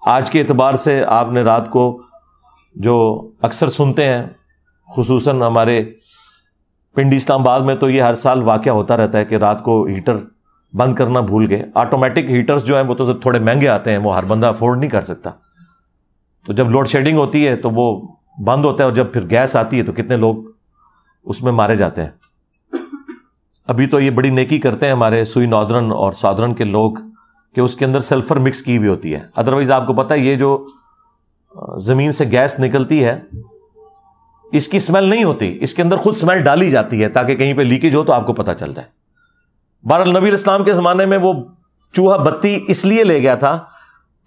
आज के एतबार से आपने रात को जो अक्सर सुनते हैं खसूस हमारे पिंडी इस्लामाबाद में तो ये हर साल वाक़ होता रहता है कि रात को हीटर बंद करना भूल गए ऑटोमेटिक हीटर्स जो हैं वो तो थोड़े महंगे आते हैं वो हर बंदा अफोर्ड नहीं कर सकता तो जब लोड शेडिंग होती है तो वो बंद होता है और जब फिर गैस आती है तो कितने लोग उसमें मारे जाते हैं अभी तो ये बड़ी नेकी करते हैं हमारे सुई नॉर्दर्न और साधरन के लोग कि उसके अंदर सल्फर मिक्स की हुई होती है अदरवाइज आपको पता है ये जो ज़मीन से गैस निकलती है इसकी स्मेल नहीं होती इसके अंदर खुद स्मेल डाली जाती है ताकि कहीं पे लीकेज हो तो आपको पता चल जाए बहरल नबी इस्लाम के ज़माने में वो चूहा बत्ती इसलिए ले गया था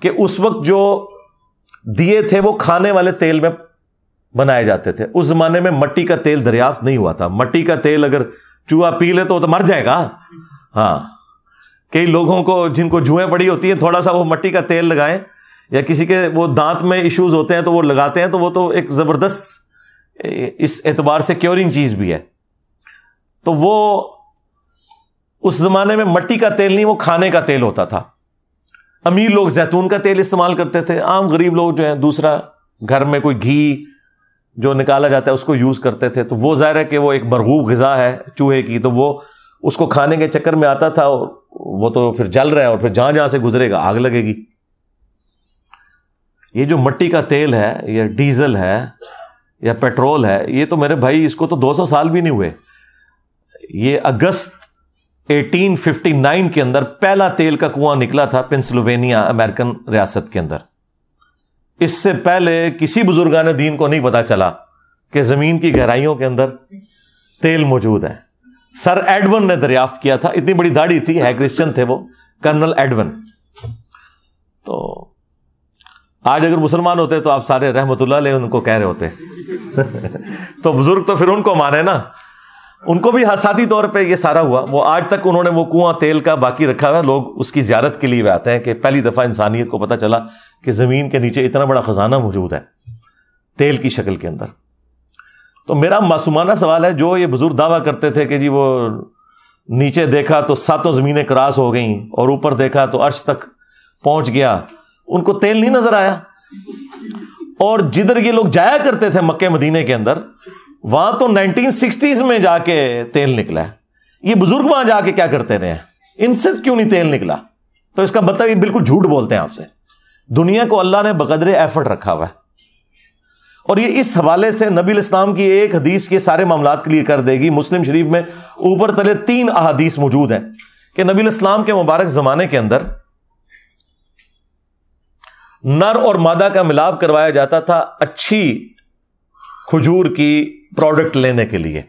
कि उस वक्त जो दिए थे वो खाने वाले तेल में बनाए जाते थे उस जमाने में मट्टी का तेल दरियाफ्त नहीं हुआ था मट्टी का तेल अगर चूहा पी ले तो वो तो मर जाएगा हाँ कई लोगों को जिनको जुएं पड़ी होती हैं थोड़ा सा वो मट्टी का तेल लगाएं या किसी के वो दांत में इश्यूज होते हैं तो वो लगाते हैं तो वो तो एक ज़बरदस्त इस एतबार से क्योरिंग चीज़ भी है तो वो उस जमाने में मट्टी का तेल नहीं वो खाने का तेल होता था अमीर लोग जैतून का तेल इस्तेमाल करते थे आम गरीब लोग जो हैं दूसरा घर में कोई घी जो निकाला जाता है उसको यूज़ करते थे तो वो ज़ाहिर है कि वो एक मरगूब गज़ा है चूहे की तो वो उसको खाने के चक्कर में आता था और वो तो फिर जल रहा है और फिर जहां जहां से गुजरेगा आग लगेगी ये जो मट्टी का तेल है या डीजल है या पेट्रोल है ये तो मेरे भाई इसको तो 200 साल भी नहीं हुए ये अगस्त 1859 के अंदर पहला तेल का कुआं निकला था पेंसिल्वेनिया अमेरिकन रियासत के अंदर इससे पहले किसी बुजुर्गान दीन को नहीं पता चला कि जमीन की गहराइयों के अंदर तेल मौजूद है सर एडवन ने दरियाफ्त किया था इतनी बड़ी दाढ़ी थी है क्रिश्चियन थे वो कर्नल एडवन तो आज अगर मुसलमान होते तो आप सारे रहमतुल्ला ले उनको कह रहे होते तो बुजुर्ग तो फिर उनको माने ना उनको भी हसाती तौर पे ये सारा हुआ वो आज तक उन्होंने वो कुआं तेल का बाकी रखा हुआ है लोग उसकी ज्यारत के लिए भी आते हैं कि पहली दफ़ा इंसानियत को पता चला कि ज़मीन के नीचे इतना बड़ा ख़जाना मौजूद है तेल की शक्ल के अंदर तो मेरा मासूमाना सवाल है जो ये बुज़ुर्ग दावा करते थे कि जी वो नीचे देखा तो सातों ज़मीनें क्रॉस हो गई और ऊपर देखा तो अर्श तक पहुंच गया उनको तेल नहीं नज़र आया और जिधर ये लोग जाया करते थे मक्के मदीने के अंदर वहां तो नाइनटीन सिक्सटीज में जाके तेल निकला है ये बुजुर्ग वहां जाके क्या करते रहे इनसे क्यों नहीं तेल निकला तो इसका मतलब ये बिल्कुल झूठ बोलते हैं आपसे दुनिया को अल्लाह ने बकदर एफर्ट रखा हुआ है और ये इस हवाले से नबी इस्लाम की एक हदीस के सारे मामला के लिए कर देगी मुस्लिम शरीफ में ऊपर तले तीन अदीस मौजूद है कि नबी इस्लाम के मुबारक जमाने के अंदर नर और मादा का मिलाप करवाया जाता था अच्छी खजूर की प्रोडक्ट लेने के लिए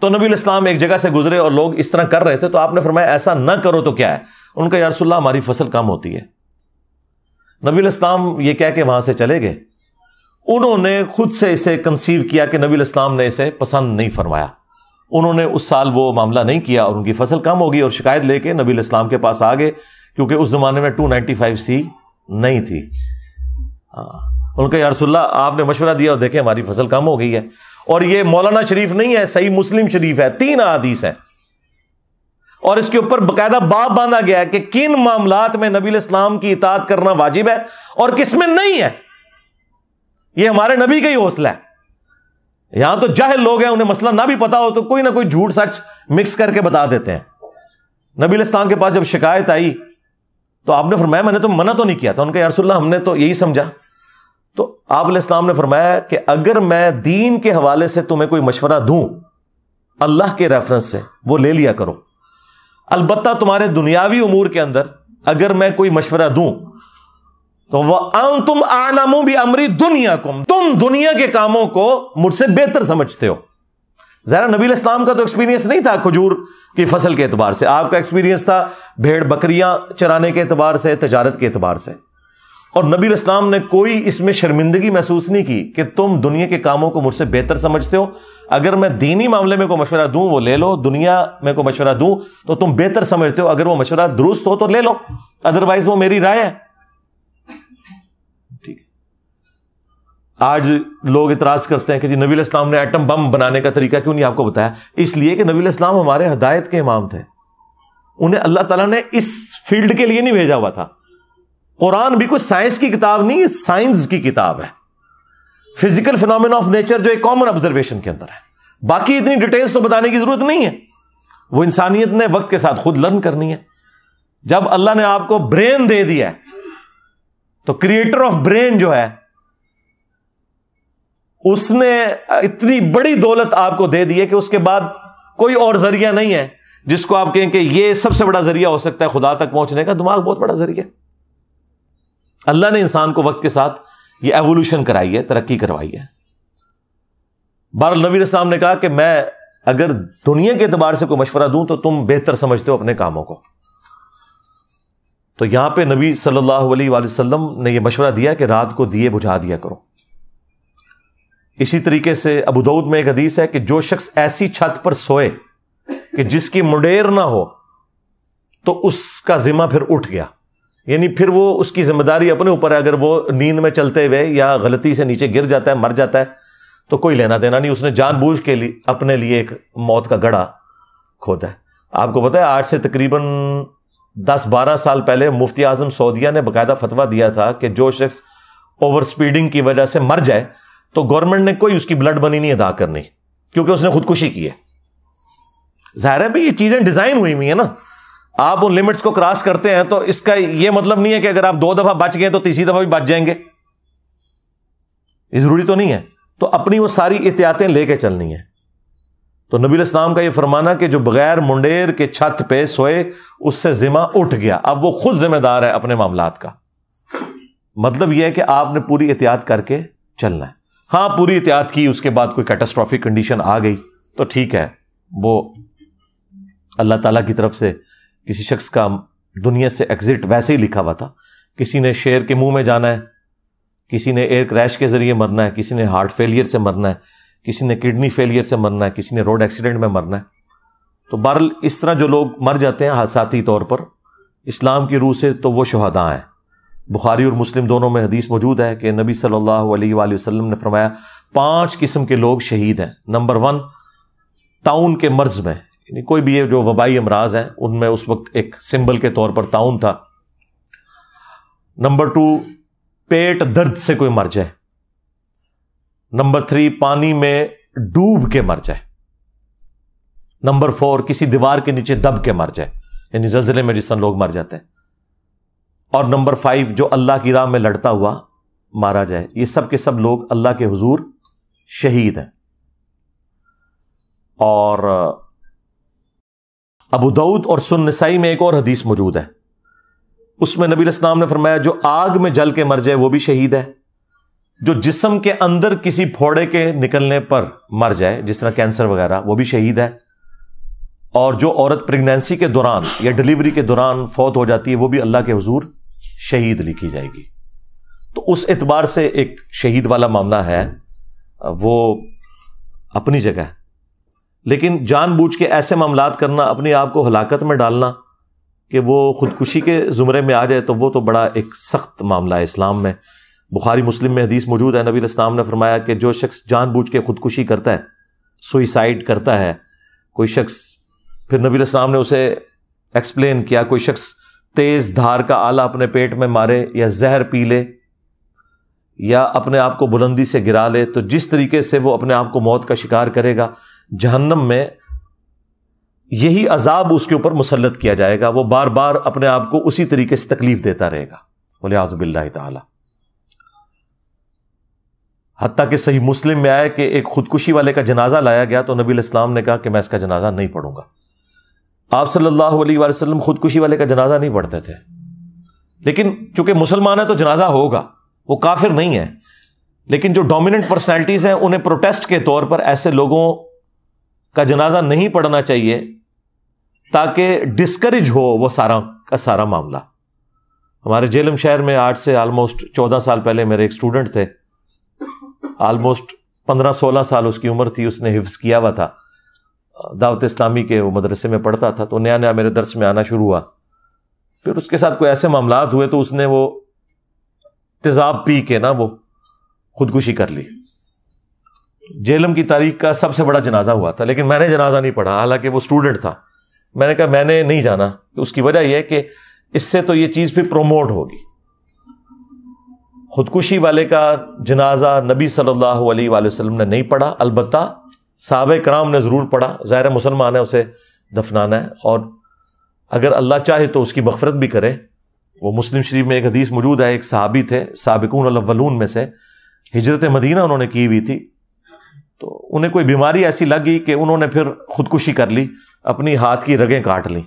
तो नबी इस्लाम एक जगह से गुजरे और लोग इस तरह कर रहे थे तो आपने फरमाया ऐसा ना करो तो क्या है उनका यारसुल्ला हमारी फसल कम होती है नबी इस्लाम ये कह के वहां से चले गए उन्होंने खुद से इसे कंसीव किया कि नबी इस्लाम ने इसे पसंद नहीं फरमाया उन्होंने उस साल वो मामला नहीं किया और उनकी फसल कम होगी और शिकायत लेके नबी इस्लाम के पास आ गए क्योंकि उस जमाने में टू नाइन्टी फाइव सी नहीं थी हाँ। उनका यारसोल्ला आपने मशवरा दिया और देखें हमारी फसल कम हो गई है और ये मौलाना शरीफ नहीं है सही मुस्लिम शरीफ है तीन आदीस है और इसके ऊपर बकायदा बाप बांधा गया है कि किन मामला में नबी इस्लाम की इतात करना वाजिब है और किसमें नहीं है यह हमारे नबी का ही हौसला है यहां तो जाहिर लोग हैं उन्हें मसला ना भी पता हो तो कोई ना कोई झूठ सच मिक्स करके बता देते हैं नबी इस्लाम के पास जब शिकायत आई तो आपने फरमाया मैंने तो मना तो नहीं किया था उनका यारसुल्ला हमने तो यही समझा तो इस्लाम ने फरमाया कि अगर मैं दीन के हवाले से तुम्हें कोई मशवरा दू अल्लाह के रेफरेंस से वो ले लिया करो अलबत्ता तुम्हारे दुनियावी उमूर के अंदर अगर मैं कोई मशवरा दूं तो वह तुम आनामू भी अमरी दुनिया को तुम दुनिया के कामों को मुझसे बेहतर समझते हो जहरा नबी इस्लाम का तो एक्सपीरियंस नहीं था खजूर की फसल के एतबार से आपका एक्सपीरियंस था भेड़ बकरियां चराने के एतबार से तजारत के एतबार से और नबी इस्लाम ने कोई इसमें शर्मिंदगी महसूस नहीं की कि तुम दुनिया के कामों को मुझसे बेहतर समझते हो अगर मैं दीनी मामले में कोई मशवरा दूं वो ले लो दुनिया में कोई मशवरा दूं तो तुम बेहतर समझते हो अगर वो मशवरा दुरुस्त हो तो ले लो अदरवाइज वो मेरी राय है ठीक आज लोग इतराज करते हैं कि जी नबी इस्लाम ने एटम बम बनाने का तरीका क्यों नहीं आपको बताया इसलिए कि नबी इस्लाम हमारे हदायत के इमाम थे उन्हें अल्लाह तला ने इस फील्ड के लिए नहीं भेजा हुआ था कुरान भी कोई साइंस की किताब नहीं साइंस की किताब है फिजिकल फिनोमिन ऑफ नेचर जो एक कॉमन ऑब्जर्वेशन के अंदर है बाकी इतनी डिटेल्स तो बताने की जरूरत नहीं है वो इंसानियत ने वक्त के साथ खुद लर्न करनी है जब अल्लाह ने आपको ब्रेन दे दिया है तो क्रिएटर ऑफ ब्रेन जो है उसने इतनी बड़ी दौलत आपको दे दी है कि उसके बाद कोई और जरिया नहीं है जिसको आप कहें कि यह सबसे बड़ा जरिया हो सकता है खुदा तक पहुंचने का दिमाग बहुत बड़ा जरिया है अल्लाह ने इंसान को वक्त के साथ ये एवोल्यूशन कराई है तरक्की करवाई है बहरल नबी इस्लाम ने कहा कि मैं अगर दुनिया के अतबार से कोई मशवरा दूं तो तुम बेहतर समझते हो अपने कामों को तो यहां पे नबी सल्लल्लाहु अलैहि वसल्लम ने यह मशवरा दिया कि रात को दिए बुझा दिया करो इसी तरीके से अबूदऊद में एक हदीस है कि जो शख्स ऐसी छत पर सोए कि जिसकी मुडेर ना हो तो उसका जिम्मा फिर उठ गया यानी फिर वो उसकी जिम्मेदारी अपने ऊपर है अगर वो नींद में चलते हुए या गलती से नीचे गिर जाता है मर जाता है तो कोई लेना देना नहीं उसने जानबूझ के लिए अपने लिए एक मौत का गड़ा खोदा है आपको पता है आज से तकरीबन दस बारह साल पहले मुफ्ती आजम सऊदिया ने बाकायदा फतवा दिया था कि जो शख्स ओवर स्पीडिंग की वजह से मर जाए तो गवर्नमेंट ने कोई उसकी ब्लड बनी नहीं अदा करनी क्योंकि उसने खुदकुशी की है जहरा भी ये चीज़ें डिज़ाइन हुई हुई है ना आप उन लिमिट्स को क्रॉस करते हैं तो इसका यह मतलब नहीं है कि अगर आप दो दफा बच गए तो तीसरी दफा भी बच जाएंगे जरूरी तो नहीं है तो अपनी वो सारी एहतियातें लेके चलनी है तो नबी इस्लाम का ये फरमाना कि जो बगैर मुंडेर के छत पे सोए उससे जिम्मा उठ गया अब वो खुद जिम्मेदार है अपने मामला का मतलब यह है कि आपने पूरी एहतियात करके चलना है हाँ पूरी एहतियात की उसके बाद कोई कैटेस्ट्रॉफिक कंडीशन आ गई तो ठीक है वो अल्लाह ताला की तरफ से किसी शख्स का दुनिया से एग्जिट वैसे ही लिखा हुआ था किसी ने शेर के मुंह में जाना है किसी ने एयर क्रैश के जरिए मरना है किसी ने हार्ट फेलियर से मरना है किसी ने किडनी फेलियर से मरना है किसी ने रोड एक्सीडेंट में मरना है तो बहर इस तरह जो लोग मर जाते हैं हादसाती तौर पर इस्लाम की रूह से तो वो शहदा हैं बुखारी और मुस्लिम दोनों में हदीस मौजूद है कि नबी सल्लल्लाहु अलैहि वसल्लम ने फरमाया पांच किस्म के लोग शहीद हैं नंबर वन टाउन के मर्ज में कोई भी ये जो वबाई अमराज हैं उनमें उस वक्त एक सिंबल के तौर पर ताउन था नंबर टू पेट दर्द से कोई मर जाए नंबर थ्री पानी में डूब के मर जाए नंबर फोर किसी दीवार के नीचे दब के मर जाए यानी जलजिले में जिस लोग मर जाते हैं और नंबर फाइव जो अल्लाह की राह में लड़ता हुआ मारा जाए ये सब के सब लोग अल्लाह के हुजूर शहीद हैं और अबू दाऊद और सुनसाई में एक और हदीस मौजूद है उसमें नबी इस्लाम ने फरमाया जो आग में जल के मर जाए वो भी शहीद है जो जिसम के अंदर किसी फोड़े के निकलने पर मर जाए जिस तरह कैंसर वगैरह वो भी शहीद है और जो औरत प्रेगनेंसी के दौरान या डिलीवरी के दौरान फौत हो जाती है वो भी अल्लाह के हजूर शहीद लिखी जाएगी तो उस एतबार से एक शहीद वाला मामला है वो अपनी जगह है लेकिन जानबूझ के ऐसे मामला करना अपने आप को हलाकत में डालना कि वो ख़ुदकुशी के ज़ुमरे में आ जाए तो वो तो बड़ा एक सख्त मामला है इस्लाम में बुखारी मुस्लिम में हदीस मौजूद है नबी इस्लाम ने फरमाया कि जो शख्स जान बूझ के ख़ुदकुशी करता है सुइसाइड करता है कोई शख्स फिर नबी इस्लाम ने उसे एक्सप्लेन किया कोई शख्स तेज़ धार का आला अपने पेट में मारे या जहर पी ले या अपने आप को बुलंदी से गिरा ले तो जिस तरीके से वो अपने आप को मौत का शिकार करेगा जहन्नम में यही अजाब उसके ऊपर मुसलत किया जाएगा वो बार बार अपने आप को उसी तरीके से तकलीफ देता रहेगा बोले आजबिल्ला हती कि सही मुस्लिम में आया कि एक खुदकुशी वाले का जनाजा लाया गया तो नबी इस्लाम ने कहा कि मैं इसका जनाजा नहीं पढ़ूंगा आप सल्लल्लाहु अलैहि वसल्लम खुदकुशी वाले का जनाजा नहीं पढ़ते थे लेकिन चूंकि मुसलमान है तो जनाजा होगा वो काफिर नहीं है लेकिन जो डोमिनेंट पर्सनैलिटीज हैं उन्हें प्रोटेस्ट के तौर पर ऐसे लोगों का जनाजा नहीं पढ़ना चाहिए ताकि डिस्करेज हो वो सारा का सारा मामला हमारे जेलम शहर में आज से ऑलमोस्ट चौदह साल पहले मेरे एक स्टूडेंट थे ऑलमोस्ट पंद्रह सोलह साल उसकी उम्र थी उसने हिफ्स किया हुआ था दावत इस्लामी के वो मदरसे में पढ़ता था तो नया नया मेरे दर्श में आना शुरू हुआ फिर उसके साथ कोई ऐसे मामला हुए तो उसने वो तेजाब पी के ना वो खुदकुशी कर ली जेलम की तारीख का सबसे बड़ा जनाजा हुआ था लेकिन मैंने जनाजा नहीं पढ़ा हालांकि वो स्टूडेंट था मैंने कहा मैंने नहीं जाना उसकी वजह यह कि इससे तो ये चीज़ फिर प्रोमोट होगी खुदकुशी वाले का जनाजा नबी सल्लल्लाहु अलैहि वसल्लम ने नहीं पढ़ा अलबत् साहब कराम ने ज़रूर पढ़ा ज़ाहिर मुसलमान है उसे दफनाना है और अगर अल्लाह चाहे तो उसकी मफफरत भी करे वो मुस्लिम शरीफ में एक हदीस मौजूद है एक सहाबी थे सबकून अव्वलून में से हिजरत मदीना उन्होंने की हुई थी तो उन्हें कोई बीमारी ऐसी लगी कि उन्होंने फिर खुदकुशी कर ली अपनी हाथ की रगें काट ली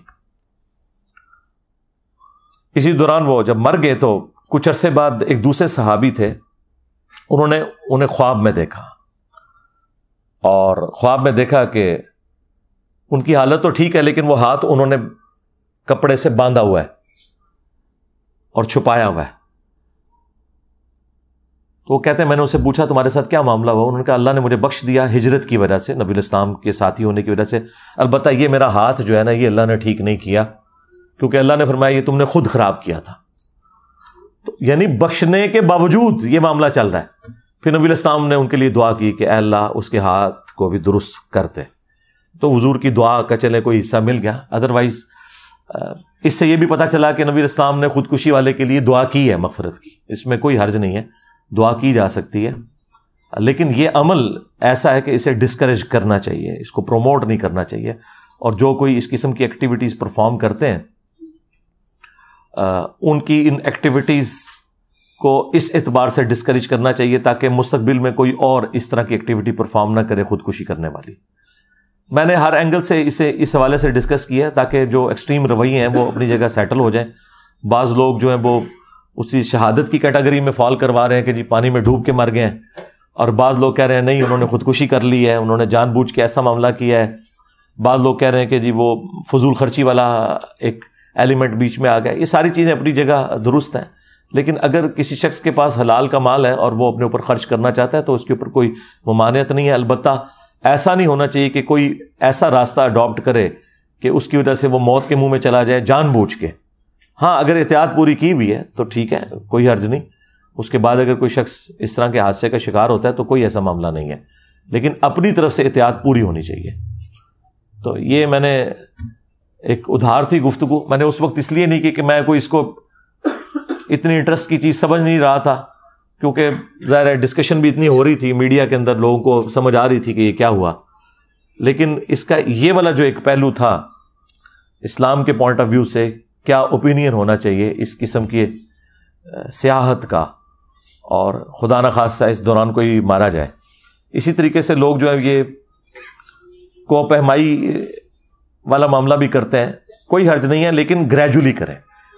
इसी दौरान वो जब मर गए तो कुछ अरसे बाद एक दूसरे सहाबी थे उन्होंने उन्हें ख्वाब में देखा और ख्वाब में देखा कि उनकी हालत तो ठीक है लेकिन वो हाथ उन्होंने कपड़े से बांधा हुआ है और छुपाया हुआ है तो वो कहते हैं मैंने उनसे पूछा तुम्हारे साथ क्या मामला हुआ उन्होंने कहा अल्लाह ने मुझे बख्श दिया हिजरत की वजह से नबी इस्लाम के साथी होने की वजह से अलबत्त ये मेरा हाथ जो है ना ये अल्लाह ने ठीक नहीं किया क्योंकि अल्लाह ने फरमाया ये तुमने खुद ख़राब किया था तो यानी बख्शने के बावजूद ये मामला चल रहा है फिर नबी इस्लाम ने उनके लिए दुआ की कि अल्लाह उसके हाथ को भी दुरुस्त करते तो हजूर की दुआ का चले कोई हिस्सा मिल गया अदरवाइज इससे यह भी पता चला कि नबी इस्लाम ने खुदकुशी वाले के लिए दुआ की है मफरत की इसमें कोई हर्ज नहीं है दुआ की जा सकती है लेकिन ये अमल ऐसा है कि इसे डिस्करेज करना चाहिए इसको प्रमोट नहीं करना चाहिए और जो कोई इस किस्म की एक्टिविटीज़ परफॉर्म करते हैं आ, उनकी इन एक्टिविटीज़ को इस एतबार से डिस्करेज करना चाहिए ताकि मुस्तबिल में कोई और इस तरह की एक्टिविटी परफॉर्म ना करे खुदकुशी करने वाली मैंने हर एंगल से इसे इस हवाले से डिस्कस किया है ताकि जो एक्सट्रीम रवैये हैं वो अपनी जगह सेटल हो जाएं बाज़ लोग जो हैं वो उसी शहादत की कैटेगरी में फॉल करवा रहे हैं कि जी पानी में डूब के मर गए हैं और बाद लोग कह रहे हैं नहीं उन्होंने खुदकुशी कर ली है उन्होंने जानबूझ के ऐसा मामला किया है बाद लोग कह रहे हैं कि जी वो फजूल खर्ची वाला एक एलिमेंट बीच में आ गया ये सारी चीज़ें अपनी जगह दुरुस्त हैं लेकिन अगर किसी शख्स के पास हलाल का माल है और वो अपने ऊपर खर्च करना चाहता है तो उसके ऊपर कोई ममानियत नहीं है अलबत् ऐसा नहीं होना चाहिए कि कोई ऐसा रास्ता अडॉप्ट करे कि उसकी वजह से वो मौत के मुंह में चला जाए जानबूझ के हाँ अगर एहतियात पूरी की हुई है तो ठीक है कोई हर्ज नहीं उसके बाद अगर कोई शख्स इस तरह के हादसे का शिकार होता है तो कोई ऐसा मामला नहीं है लेकिन अपनी तरफ से एहतियात पूरी होनी चाहिए तो ये मैंने एक उधार थी गुफ्तु मैंने उस वक्त इसलिए नहीं की कि मैं कोई इसको इतनी इंटरेस्ट की चीज़ समझ नहीं रहा था क्योंकि ज़ाहिर है डिस्कशन भी इतनी हो रही थी मीडिया के अंदर लोगों को समझ आ रही थी कि ये क्या हुआ लेकिन इसका ये वाला जो एक पहलू था इस्लाम के पॉइंट ऑफ व्यू से क्या ओपिनियन होना चाहिए इस किस्म की सियाहत का और खुदा न खासा इस दौरान कोई मारा जाए इसी तरीके से लोग जो है ये कोपहमाई वाला मामला भी करते हैं कोई हर्ज नहीं है लेकिन ग्रेजुअली करें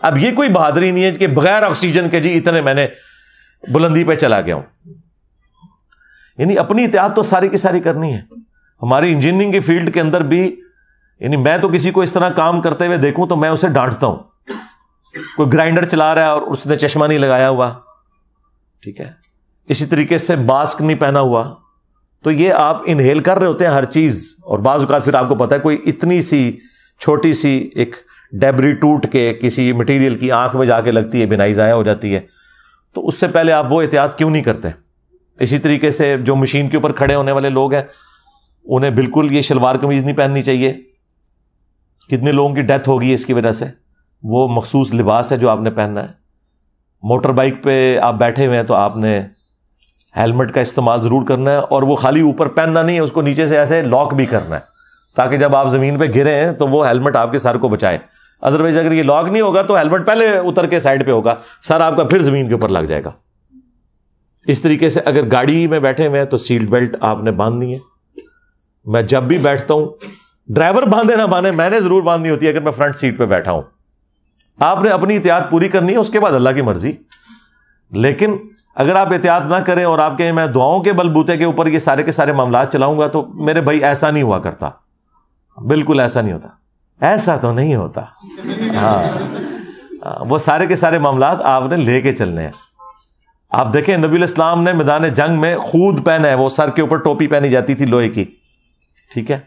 अब ये कोई बहादुरी नहीं है कि बगैर ऑक्सीजन के जी इतने मैंने बुलंदी पे चला गया हूं यानी अपनी एहतियात तो सारी की सारी करनी है हमारी इंजीनियरिंग की फील्ड के अंदर भी यानी मैं तो किसी को इस तरह काम करते हुए देखूं तो मैं उसे डांटता हूं कोई ग्राइंडर चला रहा है और उसने चश्मा नहीं लगाया हुआ ठीक है इसी तरीके से मास्क नहीं पहना हुआ तो ये आप इनहेल कर रहे होते हैं हर चीज और बाज फिर आपको पता है कोई इतनी सी छोटी सी एक डेबरी टूट के किसी मटेरियल की आंख में जाके लगती है बिनाई ज़ाया हो जाती है तो उससे पहले आप वो एहतियात क्यों नहीं करते इसी तरीके से जो मशीन के ऊपर खड़े होने वाले लोग हैं उन्हें बिल्कुल ये शलवार कमीज नहीं पहननी चाहिए कितने लोगों की डेथ होगी इसकी वजह से वो मखसूस लिबास है जो आपने पहनना है मोटर बाइक पर आप बैठे हुए हैं तो आपने हेलमेट का इस्तेमाल ज़रूर करना है और वो खाली ऊपर पहनना नहीं है उसको नीचे से ऐसे लॉक भी करना है ताकि जब आप ज़मीन पे गिरे हैं तो वो हेलमेट आपके सर को बचाए अदरवाइज अगर ये लॉक नहीं होगा तो हेलमेट पहले उतर के साइड पे होगा सर आपका फिर ज़मीन के ऊपर लग जाएगा इस तरीके से अगर गाड़ी में बैठे हुए हैं तो सीट बेल्ट आपने बांधनी है मैं जब भी बैठता हूँ ड्राइवर बांधे ना बांधे मैंने जरूर बांधनी होती है अगर मैं फ्रंट सीट पर बैठा हूं आपने अपनी एहतियात पूरी करनी है उसके बाद अल्लाह की मर्जी लेकिन अगर आप एहतियात ना करें और आपके मैं दुआओं के बलबूते के ऊपर ये सारे के सारे मामला चलाऊंगा तो मेरे भाई ऐसा नहीं हुआ करता बिल्कुल ऐसा नहीं होता ऐसा तो नहीं होता हाँ, हाँ वो सारे के सारे मामला आपने लेके चलने हैं आप देखें नबी इस्लाम ने मैदान जंग में खूद पहना है वो सर के ऊपर टोपी पहनी जाती थी लोहे की ठीक है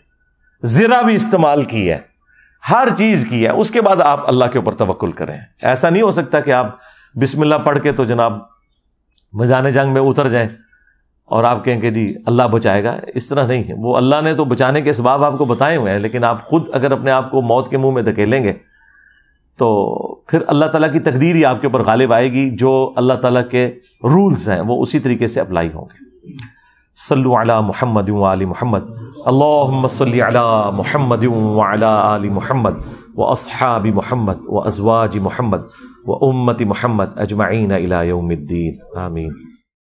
ज़रा भी इस्तेमाल की है हर चीज़ की है उसके बाद आप अल्लाह के ऊपर तवक्ल करें ऐसा नहीं हो सकता कि आप बिस्मिल्लाह पढ़ के तो जनाब मजान जंग में उतर जाए और आप कहें कि जी अल्लाह बचाएगा इस तरह नहीं है वो अल्लाह ने तो बचाने के इसबाब आपको बताए हुए हैं लेकिन आप खुद अगर अपने आप को मौत के मुंह में धकेलेंगे तो फिर अल्लाह तला की तकदीर ही आपके ऊपर गालिब आएगी जो अल्लाह ताला के रूल्स हैं वो उसी तरीके से अप्लाई होंगे صلوا على محمد وآل محمد اللهم صل على محمد وعلى آل محمد وأصحاب محمد وأزواج محمد وأمة محمد أجمعين إلى يوم الدين آمين